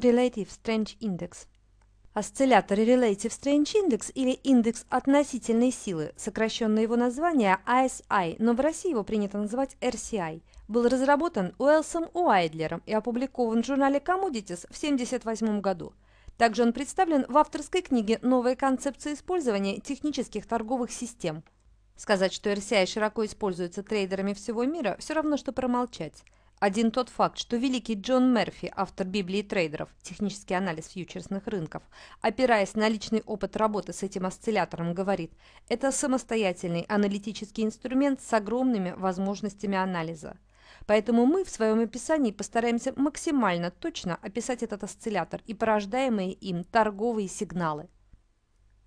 Relative Strange Index. осциллятор Relative Strange Index или индекс относительной силы, сокращенное его название ISI, но в России его принято называть RCI, был разработан Уэлсом Уайдлером и опубликован в журнале Commodities в 1978 году. Также он представлен в авторской книге «Новые концепции использования технических торговых систем». Сказать, что RCI широко используется трейдерами всего мира, все равно, что промолчать. Один тот факт, что великий Джон Мерфи, автор Библии трейдеров, технический анализ фьючерсных рынков, опираясь на личный опыт работы с этим осциллятором, говорит, это самостоятельный аналитический инструмент с огромными возможностями анализа. Поэтому мы в своем описании постараемся максимально точно описать этот осциллятор и порождаемые им торговые сигналы –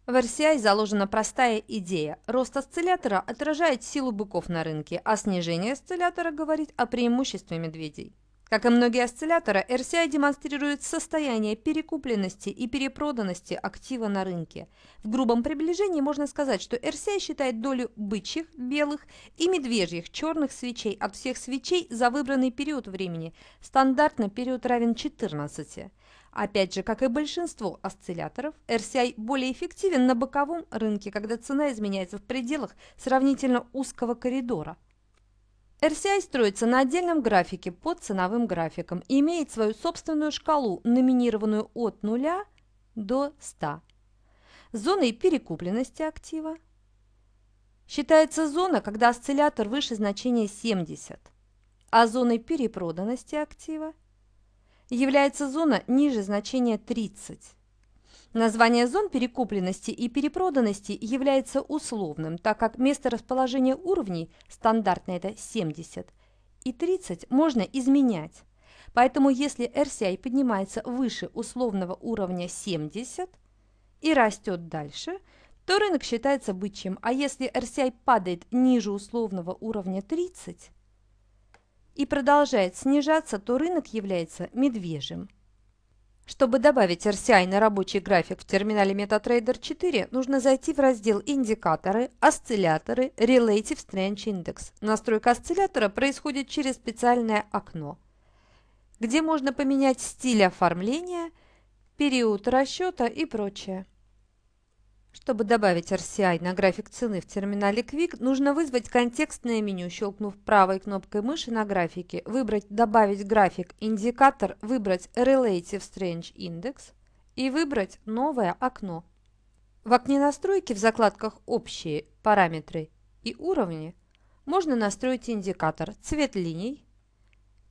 в RCI а заложена простая идея. Рост осциллятора отражает силу быков на рынке, а снижение осциллятора говорит о преимуществе медведей. Как и многие осцилляторы, RCI а демонстрирует состояние перекупленности и перепроданности актива на рынке. В грубом приближении можно сказать, что RCI а считает долю бычьих, белых и медвежьих черных свечей от всех свечей за выбранный период времени. Стандартно период равен 14. Опять же, как и большинство осцилляторов, RCI более эффективен на боковом рынке, когда цена изменяется в пределах сравнительно узкого коридора. RCI строится на отдельном графике под ценовым графиком и имеет свою собственную шкалу, номинированную от 0 до 100. Зоной перекупленности актива считается зона, когда осциллятор выше значения 70, а зоной перепроданности актива – является зона ниже значения 30. Название зон перекупленности и перепроданности является условным, так как место расположения уровней стандартное это 70, и 30 можно изменять. Поэтому если RCI поднимается выше условного уровня 70 и растет дальше, то рынок считается бычьим, а если RCI падает ниже условного уровня 30, и продолжает снижаться, то рынок является медвежьим. Чтобы добавить RCI на рабочий график в терминале MetaTrader 4, нужно зайти в раздел «Индикаторы», «Осцилляторы», «Relative Strange Index». Настройка осциллятора происходит через специальное окно, где можно поменять стиль оформления, период расчета и прочее. Чтобы добавить RCI на график цены в терминале Quick, нужно вызвать контекстное меню, щелкнув правой кнопкой мыши на графике, выбрать «Добавить график индикатор», выбрать «Relative Strange Index» и выбрать новое окно. В окне настройки в закладках «Общие», «Параметры» и «Уровни» можно настроить индикатор, цвет линий,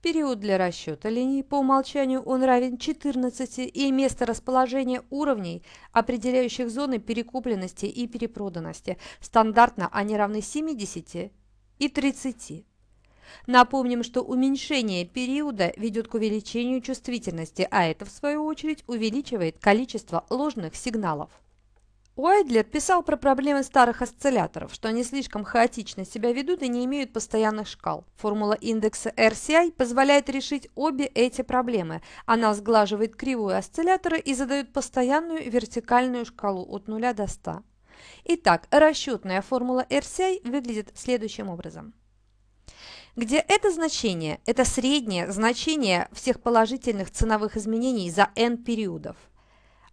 Период для расчета линий по умолчанию он равен 14 и место расположения уровней, определяющих зоны перекупленности и перепроданности. Стандартно они равны 70 и 30. Напомним, что уменьшение периода ведет к увеличению чувствительности, а это в свою очередь увеличивает количество ложных сигналов. Уайдлер писал про проблемы старых осцилляторов, что они слишком хаотично себя ведут и не имеют постоянных шкал. Формула индекса RCI позволяет решить обе эти проблемы. Она сглаживает кривую осциллятора и задает постоянную вертикальную шкалу от 0 до 100. Итак, расчетная формула RCI выглядит следующим образом где это значение – это среднее значение всех положительных ценовых изменений за n периодов.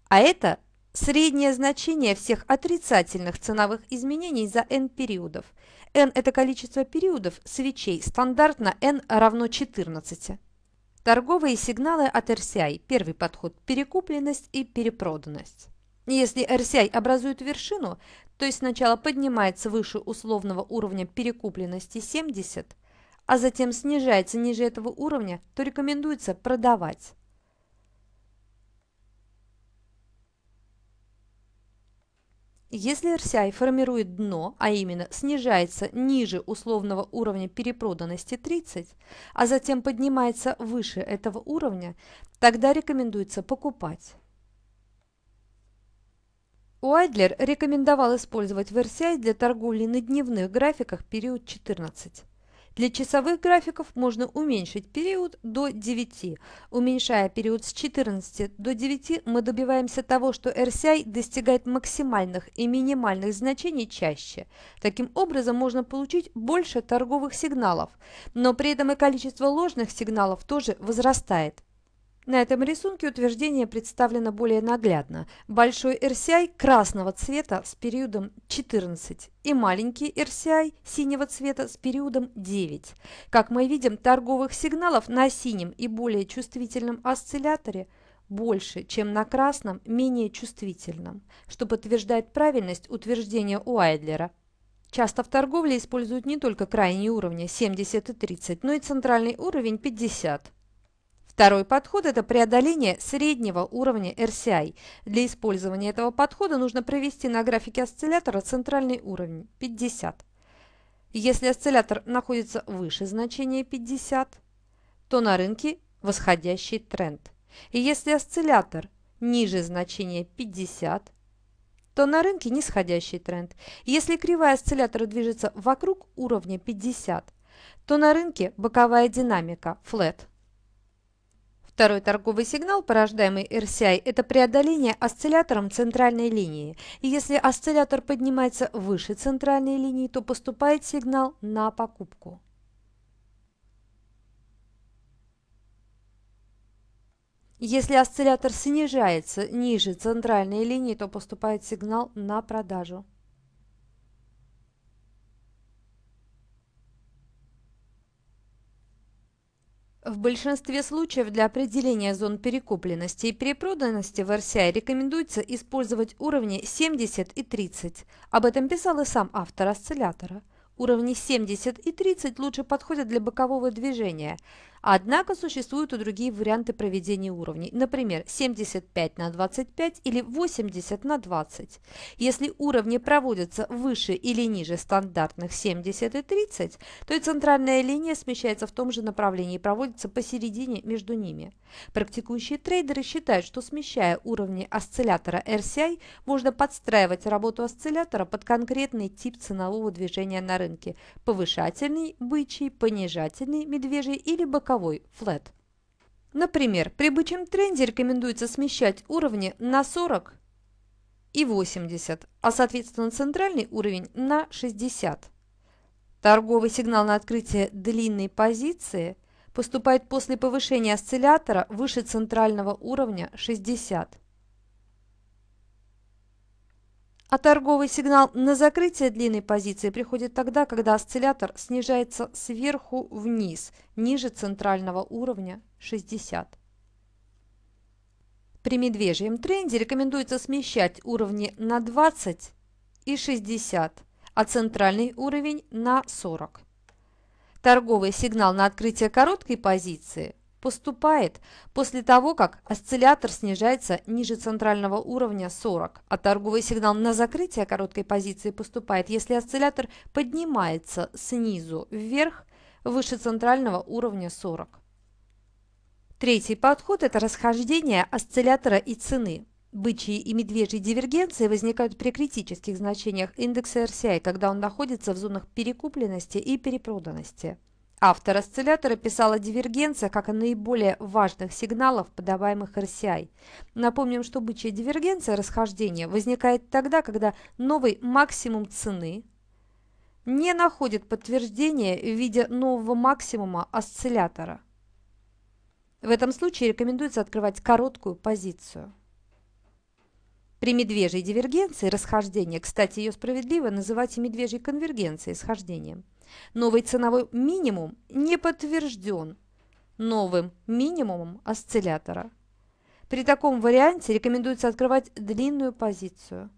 А это Среднее значение всех отрицательных ценовых изменений за n периодов. n – это количество периодов свечей, стандартно n равно 14. Торговые сигналы от RCI. Первый подход – перекупленность и перепроданность. Если RCI образует вершину, то есть сначала поднимается выше условного уровня перекупленности 70, а затем снижается ниже этого уровня, то рекомендуется продавать. Если RCI формирует дно, а именно снижается ниже условного уровня перепроданности 30, а затем поднимается выше этого уровня, тогда рекомендуется покупать. Уайдлер рекомендовал использовать в RCI для торговли на дневных графиках период 14. Для часовых графиков можно уменьшить период до 9. Уменьшая период с 14 до 9, мы добиваемся того, что RCI достигает максимальных и минимальных значений чаще. Таким образом можно получить больше торговых сигналов, но при этом и количество ложных сигналов тоже возрастает. На этом рисунке утверждение представлено более наглядно. Большой RCI красного цвета с периодом 14 и маленький RCI синего цвета с периодом 9. Как мы видим, торговых сигналов на синем и более чувствительном осцилляторе больше, чем на красном, менее чувствительном, что подтверждает правильность утверждения Уайдлера. Часто в торговле используют не только крайние уровни 70 и 30, но и центральный уровень 50. Второй подход – это преодоление среднего уровня RCI. Для использования этого подхода нужно провести на графике осциллятора центральный уровень – 50. Если осциллятор находится выше значения 50, то на рынке восходящий тренд. И если осциллятор ниже значения 50, то на рынке нисходящий тренд. Если кривая осциллятора движется вокруг уровня 50, то на рынке боковая динамика – flat – Второй торговый сигнал, порождаемый RCI, это преодоление осциллятором центральной линии. И если осциллятор поднимается выше центральной линии, то поступает сигнал на покупку. Если осциллятор снижается ниже центральной линии, то поступает сигнал на продажу. В большинстве случаев для определения зон перекупленности и перепроданности в РСИ а рекомендуется использовать уровни 70 и 30. Об этом писал и сам автор осциллятора. Уровни 70 и 30 лучше подходят для бокового движения – Однако существуют и другие варианты проведения уровней, например, 75 на 25 или 80 на 20. Если уровни проводятся выше или ниже стандартных 70 и 30, то и центральная линия смещается в том же направлении и проводится посередине между ними. Практикующие трейдеры считают, что смещая уровни осциллятора RCI, можно подстраивать работу осциллятора под конкретный тип ценового движения на рынке – повышательный, бычий, понижательный, медвежий или боковой групповой флэт. Например, при бычьем тренде рекомендуется смещать уровни на 40 и 80, а соответственно центральный уровень на 60. Торговый сигнал на открытие длинной позиции поступает после повышения осциллятора выше центрального уровня 60. А торговый сигнал на закрытие длинной позиции приходит тогда, когда осциллятор снижается сверху вниз, ниже центрального уровня 60. При медвежьем тренде рекомендуется смещать уровни на 20 и 60, а центральный уровень на 40. Торговый сигнал на открытие короткой позиции поступает после того, как осциллятор снижается ниже центрального уровня 40, а торговый сигнал на закрытие короткой позиции поступает, если осциллятор поднимается снизу вверх выше центрального уровня 40. Третий подход – это расхождение осциллятора и цены. Бычьи и медвежьи дивергенции возникают при критических значениях индекса RCI, когда он находится в зонах перекупленности и перепроданности. Автор осциллятора писал о дивергенциях как о наиболее важных сигналах, подаваемых RCI. А Напомним, что бычья дивергенция расхождения возникает тогда, когда новый максимум цены не находит подтверждения в виде нового максимума осциллятора. В этом случае рекомендуется открывать короткую позицию. При медвежьей дивергенции расхождение, кстати, ее справедливо называть и медвежьей конвергенцией схождением – Новый ценовой минимум не подтвержден новым минимумом осциллятора. При таком варианте рекомендуется открывать длинную позицию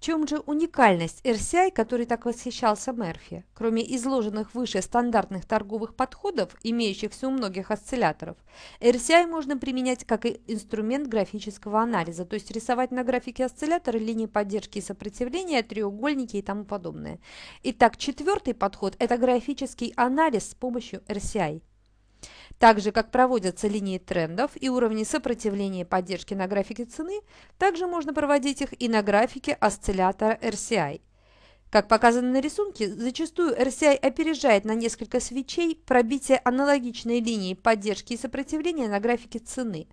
чем же уникальность RCI, который так восхищался Мерфи? Кроме изложенных выше стандартных торговых подходов, имеющихся у многих осцилляторов, RCI можно применять как и инструмент графического анализа, то есть рисовать на графике осциллятора линии поддержки и сопротивления, треугольники и тому подобное. Итак, четвертый подход – это графический анализ с помощью RCI. Также, как проводятся линии трендов и уровни сопротивления и поддержки на графике цены, также можно проводить их и на графике осциллятора RCI. Как показано на рисунке, зачастую RCI опережает на несколько свечей пробитие аналогичной линии поддержки и сопротивления на графике цены.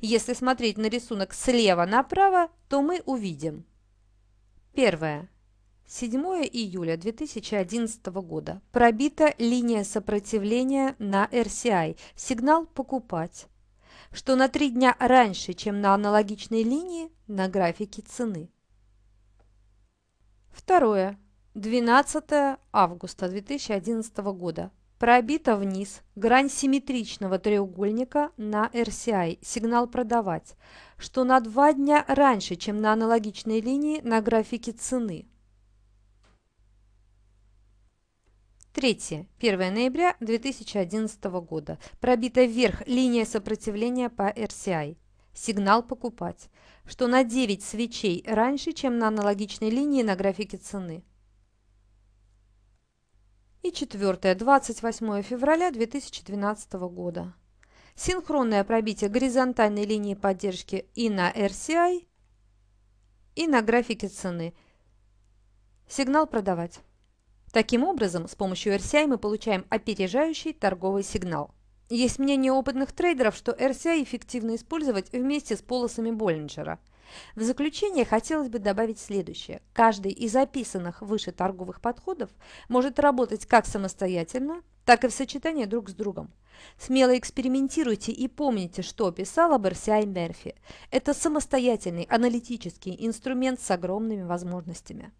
Если смотреть на рисунок слева направо, то мы увидим. Первое. 7 июля 2011 года. Пробита линия сопротивления на RCI. Сигнал «покупать», что на три дня раньше, чем на аналогичной линии на графике цены. Второе. 12 августа 2011 года. Пробита вниз грань симметричного треугольника на RCI, сигнал продавать, что на два дня раньше, чем на аналогичной линии на графике цены. Третье. 1 ноября 2011 года. Пробита вверх линия сопротивления по RCI. Сигнал «Покупать», что на 9 свечей раньше, чем на аналогичной линии на графике цены. И четвертое. 28 февраля 2012 года. Синхронное пробитие горизонтальной линии поддержки и на RCI, и на графике цены. Сигнал «Продавать». Таким образом, с помощью RCI мы получаем опережающий торговый сигнал. Есть мнение опытных трейдеров, что RCI эффективно использовать вместе с полосами Боллинджера. В заключение хотелось бы добавить следующее. Каждый из описанных выше торговых подходов может работать как самостоятельно, так и в сочетании друг с другом. Смело экспериментируйте и помните, что писала Берсиай Мерфи. Это самостоятельный аналитический инструмент с огромными возможностями.